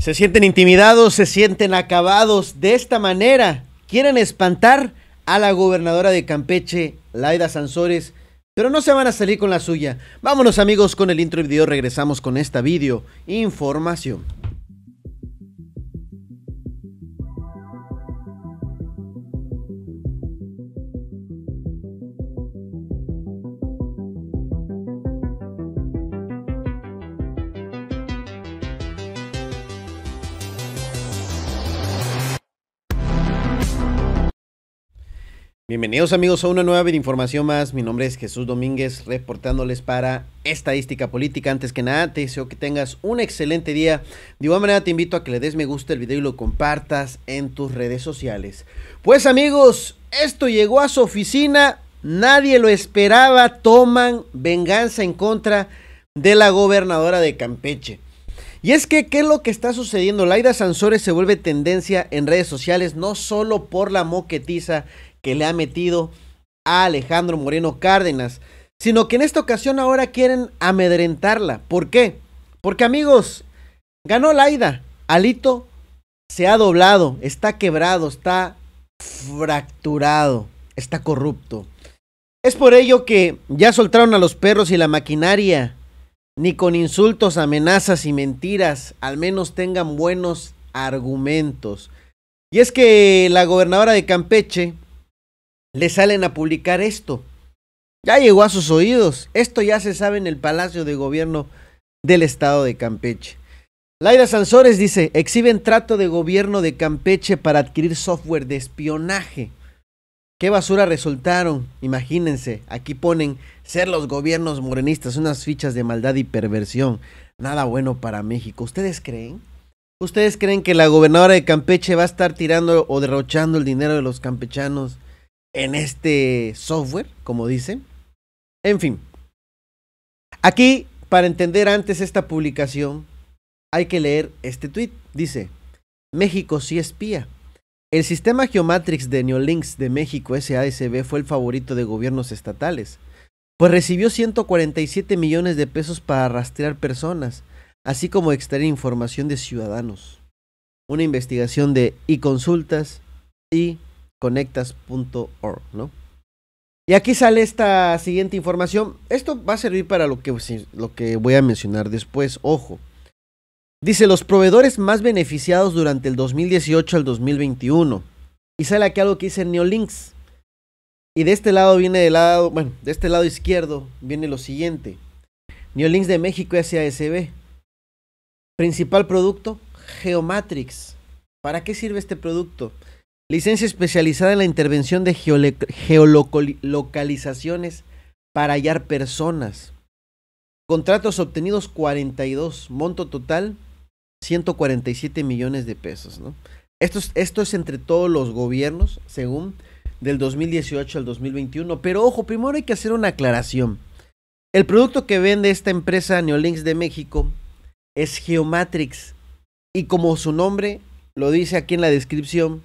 Se sienten intimidados, se sienten acabados. De esta manera quieren espantar a la gobernadora de Campeche, Laida Sansores, pero no se van a salir con la suya. Vámonos amigos con el intro y video, regresamos con esta video información. Bienvenidos amigos a una nueva información más. Mi nombre es Jesús Domínguez, reportándoles para Estadística Política. Antes que nada, te deseo que tengas un excelente día. De igual manera, te invito a que le des me gusta el video y lo compartas en tus redes sociales. Pues amigos, esto llegó a su oficina. Nadie lo esperaba. Toman venganza en contra de la gobernadora de Campeche. Y es que, ¿qué es lo que está sucediendo? Laida Sansores se vuelve tendencia en redes sociales, no solo por la moquetiza que le ha metido a Alejandro Moreno Cárdenas, sino que en esta ocasión ahora quieren amedrentarla. ¿Por qué? Porque amigos, ganó Laida, Alito se ha doblado, está quebrado, está fracturado, está corrupto. Es por ello que ya soltaron a los perros y la maquinaria, ni con insultos, amenazas y mentiras, al menos tengan buenos argumentos. Y es que la gobernadora de Campeche, le salen a publicar esto. Ya llegó a sus oídos. Esto ya se sabe en el Palacio de Gobierno del Estado de Campeche. Laida Sansores dice, exhiben trato de gobierno de Campeche para adquirir software de espionaje. Qué basura resultaron, imagínense. Aquí ponen ser los gobiernos morenistas, unas fichas de maldad y perversión. Nada bueno para México. ¿Ustedes creen? ¿Ustedes creen que la gobernadora de Campeche va a estar tirando o derrochando el dinero de los campechanos? en este software, como dicen. En fin. Aquí, para entender antes esta publicación, hay que leer este tweet. Dice, México sí espía. El sistema Geomatrix de Neolinks de México SASB fue el favorito de gobiernos estatales, pues recibió 147 millones de pesos para rastrear personas, así como extraer información de ciudadanos. Una investigación de e-consultas y conectas.org, ¿no? Y aquí sale esta siguiente información. Esto va a servir para lo que, lo que voy a mencionar después, ojo. Dice los proveedores más beneficiados durante el 2018 al 2021. Y sale aquí algo que dice Neolinks. Y de este lado viene del lado, bueno, de este lado izquierdo viene lo siguiente. Neolinks de México y Principal producto, Geomatrix. ¿Para qué sirve este producto? Licencia especializada en la intervención de geolocalizaciones para hallar personas. Contratos obtenidos 42, monto total 147 millones de pesos. ¿no? Esto, es, esto es entre todos los gobiernos, según del 2018 al 2021. Pero ojo, primero hay que hacer una aclaración. El producto que vende esta empresa Neolinks de México es Geomatrix. Y como su nombre lo dice aquí en la descripción,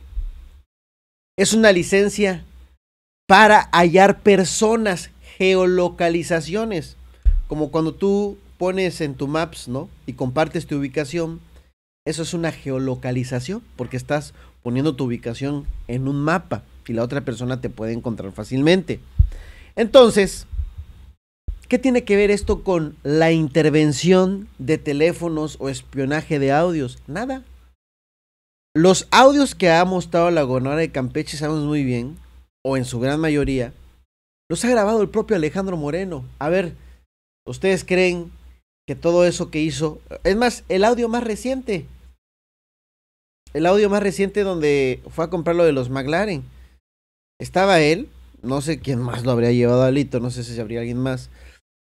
es una licencia para hallar personas, geolocalizaciones, como cuando tú pones en tu maps, ¿no? Y compartes tu ubicación. Eso es una geolocalización, porque estás poniendo tu ubicación en un mapa y la otra persona te puede encontrar fácilmente. Entonces, ¿qué tiene que ver esto con la intervención de teléfonos o espionaje de audios? Nada, los audios que ha mostrado la gobernadora de Campeche, sabemos muy bien, o en su gran mayoría, los ha grabado el propio Alejandro Moreno. A ver, ¿ustedes creen que todo eso que hizo... Es más, el audio más reciente. El audio más reciente donde fue a comprar lo de los McLaren. Estaba él, no sé quién más lo habría llevado a Lito, no sé si habría alguien más,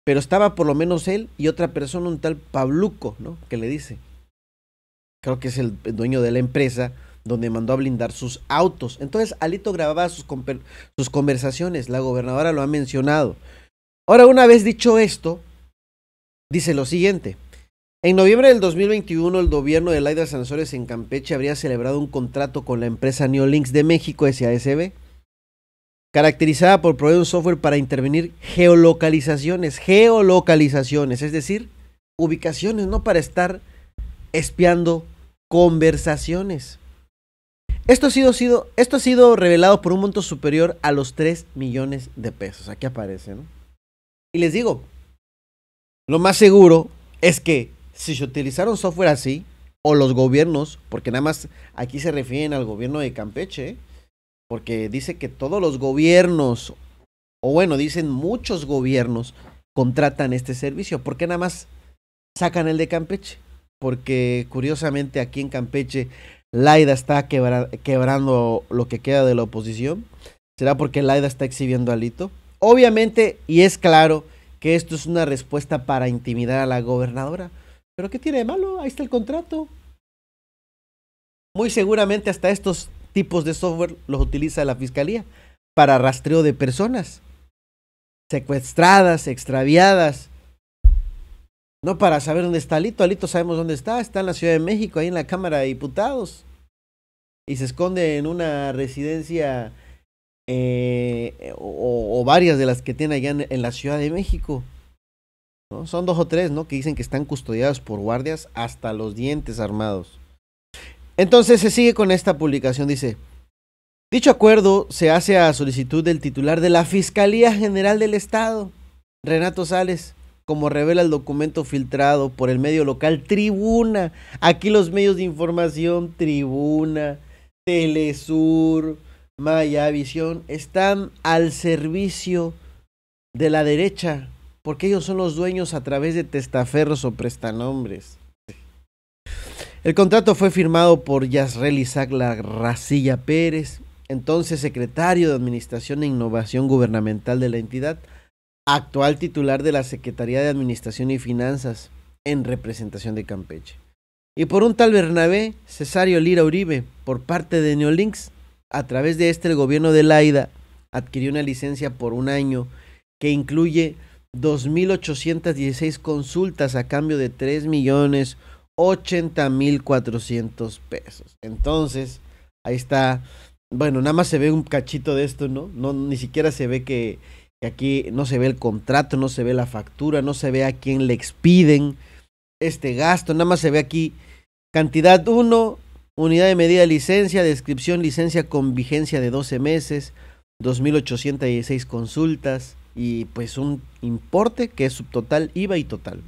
pero estaba por lo menos él y otra persona, un tal Pabluco, ¿no? Que le dice creo que es el dueño de la empresa, donde mandó a blindar sus autos. Entonces Alito grababa sus, sus conversaciones, la gobernadora lo ha mencionado. Ahora, una vez dicho esto, dice lo siguiente. En noviembre del 2021, el gobierno de Laida Sansores en Campeche habría celebrado un contrato con la empresa Neolinks de México SASB, caracterizada por proveer un software para intervenir geolocalizaciones, geolocalizaciones, es decir, ubicaciones, no para estar espiando conversaciones. Esto ha, sido, sido, esto ha sido revelado por un monto superior a los 3 millones de pesos. Aquí aparece, ¿no? Y les digo, lo más seguro es que si se utilizaron software así, o los gobiernos, porque nada más aquí se refieren al gobierno de Campeche, porque dice que todos los gobiernos, o bueno, dicen muchos gobiernos, contratan este servicio. ¿Por qué nada más sacan el de Campeche? porque curiosamente aquí en Campeche Laida está quebrando lo que queda de la oposición. ¿Será porque Laida está exhibiendo alito? Obviamente, y es claro que esto es una respuesta para intimidar a la gobernadora. Pero ¿qué tiene de malo? Ahí está el contrato. Muy seguramente hasta estos tipos de software los utiliza la fiscalía para rastreo de personas secuestradas, extraviadas, no para saber dónde está Alito. Alito sabemos dónde está. Está en la Ciudad de México, ahí en la Cámara de Diputados. Y se esconde en una residencia eh, o, varias de las que tiene allá en, la Ciudad de México. Son dos o tres, ¿no? Que dicen que están custodiados por guardias hasta los dientes armados. Entonces se sigue con esta publicación, dice. Dicho acuerdo se hace a solicitud del titular de la Fiscalía General del Estado, Renato Sales, como revela el documento filtrado por el medio local Tribuna. Aquí los medios de información Tribuna, Telesur, Maya Visión, están al servicio de la derecha, porque ellos son los dueños a través de testaferros o prestanombres. El contrato fue firmado por Yasrel Isaac Larracilla Pérez, entonces secretario de Administración e Innovación Gubernamental de la entidad, actual titular de la Secretaría de Administración y Finanzas en representación de Campeche. Y por un tal Bernabé Cesario Lira Uribe, por parte de Neolinks, a través de este el gobierno de Laida adquirió una licencia por un año que incluye 2.816 consultas a cambio de tres millones mil pesos. Entonces, ahí está. Bueno, nada más se ve un cachito de esto, ¿no? No, ni siquiera se ve que aquí no se ve el contrato, no se ve la factura, no se ve a quién le expiden este gasto, nada más se ve aquí cantidad 1, unidad de medida de licencia, descripción licencia con vigencia de 12 meses, 2.816 consultas y pues un importe que es subtotal, IVA y total.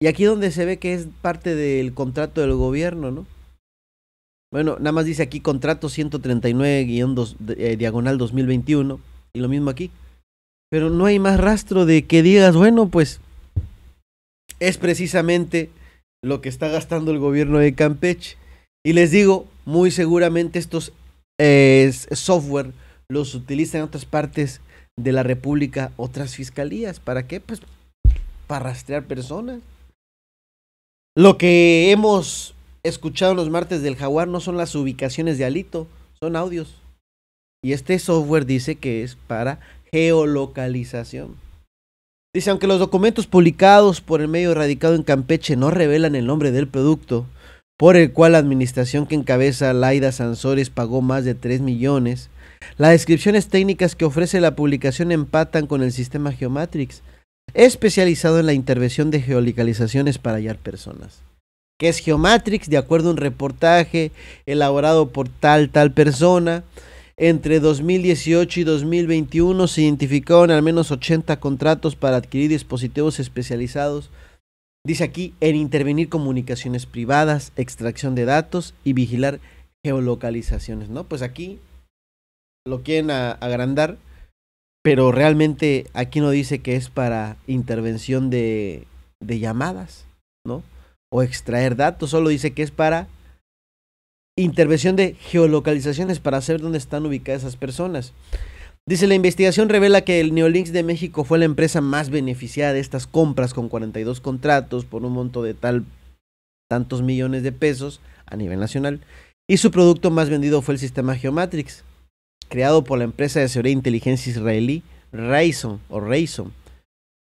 Y aquí donde se ve que es parte del contrato del gobierno, ¿no? Bueno, nada más dice aquí contrato 139-diagonal eh, mil 2021 y lo mismo aquí, pero no hay más rastro de que digas, bueno, pues es precisamente lo que está gastando el gobierno de Campeche. Y les digo, muy seguramente estos eh, software los utilizan en otras partes de la República, otras fiscalías. ¿Para qué? Pues para rastrear personas. Lo que hemos escuchado los martes del jaguar no son las ubicaciones de Alito, son audios. Y este software dice que es para geolocalización. Dice, aunque los documentos publicados por el medio radicado en Campeche no revelan el nombre del producto, por el cual la administración que encabeza Laida Sansores pagó más de 3 millones, las descripciones técnicas que ofrece la publicación empatan con el sistema Geomatrix, especializado en la intervención de geolocalizaciones para hallar personas. ¿Qué es Geomatrix, de acuerdo a un reportaje elaborado por tal tal persona, entre 2018 y 2021 se identificaron al menos 80 contratos para adquirir dispositivos especializados, dice aquí, en intervenir comunicaciones privadas, extracción de datos y vigilar geolocalizaciones, ¿no? Pues aquí lo quieren agrandar, pero realmente aquí no dice que es para intervención de, de llamadas, ¿no? O extraer datos, solo dice que es para intervención de geolocalizaciones para saber dónde están ubicadas esas personas. Dice, la investigación revela que el Neolinks de México fue la empresa más beneficiada de estas compras con 42 contratos por un monto de tal tantos millones de pesos a nivel nacional. Y su producto más vendido fue el sistema Geomatrix, creado por la empresa de seguridad inteligencia israelí Raison o Raison,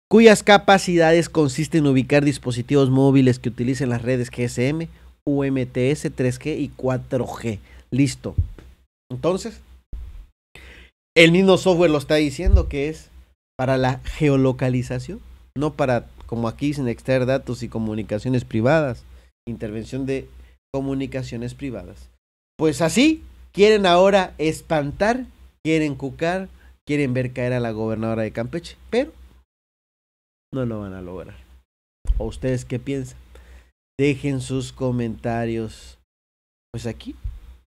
cuyas capacidades consisten en ubicar dispositivos móviles que utilicen las redes GSM UMTS 3G y 4G. Listo. Entonces, el mismo software lo está diciendo que es para la geolocalización, no para, como aquí dicen, extraer datos y comunicaciones privadas, intervención de comunicaciones privadas. Pues así, quieren ahora espantar, quieren cucar, quieren ver caer a la gobernadora de Campeche, pero no lo van a lograr. ¿O ustedes qué piensan? dejen sus comentarios pues aquí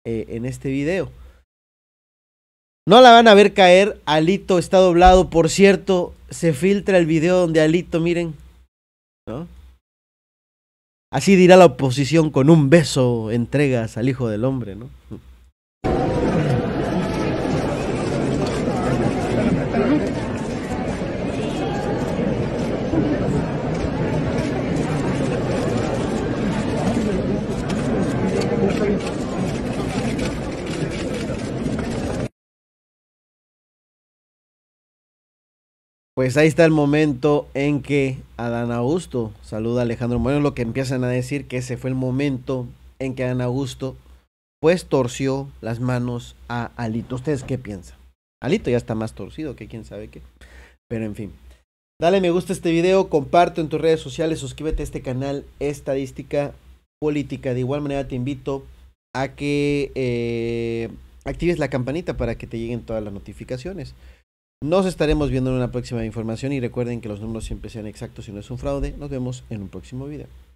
eh, en este video. No la van a ver caer, Alito está doblado, por cierto, se filtra el video donde Alito, miren, ¿no? Así dirá la oposición con un beso entregas al Hijo del Hombre, ¿no? Pues ahí está el momento en que Adán Augusto saluda a Alejandro Moreno, lo que empiezan a decir que ese fue el momento en que Adán Augusto pues torció las manos a Alito. ¿Ustedes qué piensan? Alito ya está más torcido que quién sabe qué. Pero en fin. Dale me gusta este video, comparto en tus redes sociales, suscríbete a este canal Estadística Política. De igual manera te invito a que eh, actives la campanita para que te lleguen todas las notificaciones. Nos estaremos viendo en una próxima información y recuerden que los números siempre sean exactos y no es un fraude. Nos vemos en un próximo video.